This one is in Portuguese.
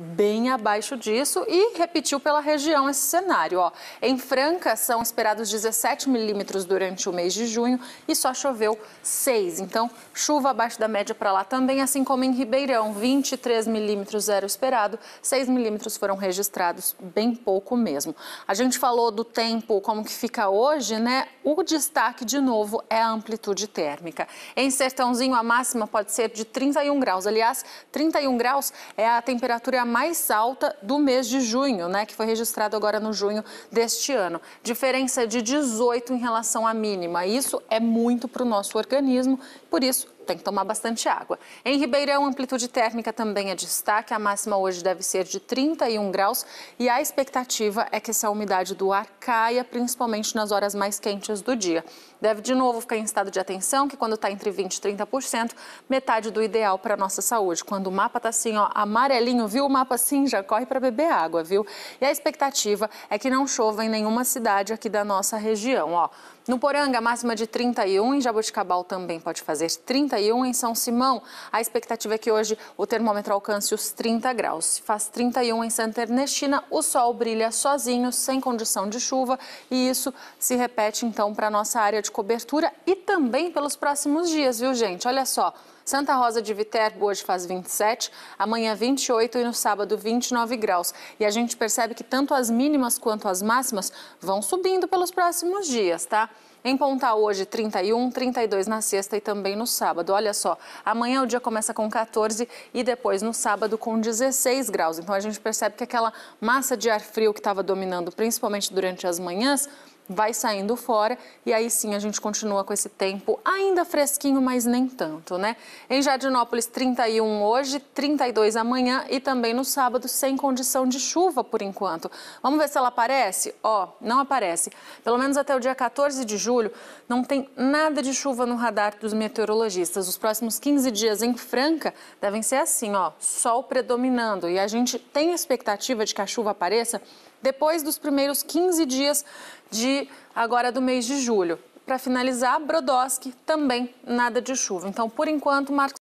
bem abaixo disso e repetiu pela região esse cenário. Ó, em Franca, são esperados 17 milímetros durante o mês de junho e só choveu 6. Então, chuva abaixo da média para lá também, assim como em Ribeirão, 23 milímetros era esperado, 6 milímetros foram registrados, bem pouco mesmo. A gente falou do tempo, como que fica hoje, né? O destaque, de novo, é a amplitude térmica. Em Sertãozinho, a máxima pode ser de 31 graus. Aliás, 31 graus é a temperatura mais alta do mês de junho, né, que foi registrado agora no junho deste ano. Diferença de 18 em relação à mínima. Isso é muito para o nosso organismo, por isso tem que tomar bastante água. Em Ribeirão, amplitude térmica também é destaque. A máxima hoje deve ser de 31 graus e a expectativa é que essa umidade do ar caia, principalmente nas horas mais quentes do dia. Deve de novo ficar em estado de atenção, que quando está entre 20% e 30%, metade do ideal para a nossa saúde. Quando o mapa está assim, ó, amarelinho, viu? mapa assim, já corre para beber água, viu? E a expectativa é que não chova em nenhuma cidade aqui da nossa região, ó. No Poranga, máxima de 31, em Jaboticabal também pode fazer 31, em São Simão, a expectativa é que hoje o termômetro alcance os 30 graus. Se faz 31 em Santa Ernestina, o sol brilha sozinho, sem condição de chuva, e isso se repete então para a nossa área de cobertura e também pelos próximos dias, viu gente? Olha só. Santa Rosa de Viterbo hoje faz 27, amanhã 28 e no sábado 29 graus. E a gente percebe que tanto as mínimas quanto as máximas vão subindo pelos próximos dias, tá? Em Pontal, hoje 31, 32 na sexta e também no sábado. Olha só, amanhã o dia começa com 14 e depois no sábado com 16 graus. Então a gente percebe que aquela massa de ar frio que estava dominando, principalmente durante as manhãs, vai saindo fora e aí sim a gente continua com esse tempo ainda fresquinho, mas nem tanto, né? Em Jardinópolis, 31 hoje, 32 amanhã e também no sábado sem condição de chuva por enquanto. Vamos ver se ela aparece? Ó, oh, não aparece. Pelo menos até o dia 14 de julho não tem nada de chuva no radar dos meteorologistas. Os próximos 15 dias em Franca devem ser assim, ó, sol predominando e a gente tem expectativa de que a chuva apareça depois dos primeiros 15 dias de agora do mês de julho. Para finalizar, Brodowski também nada de chuva. Então, por enquanto, Marcos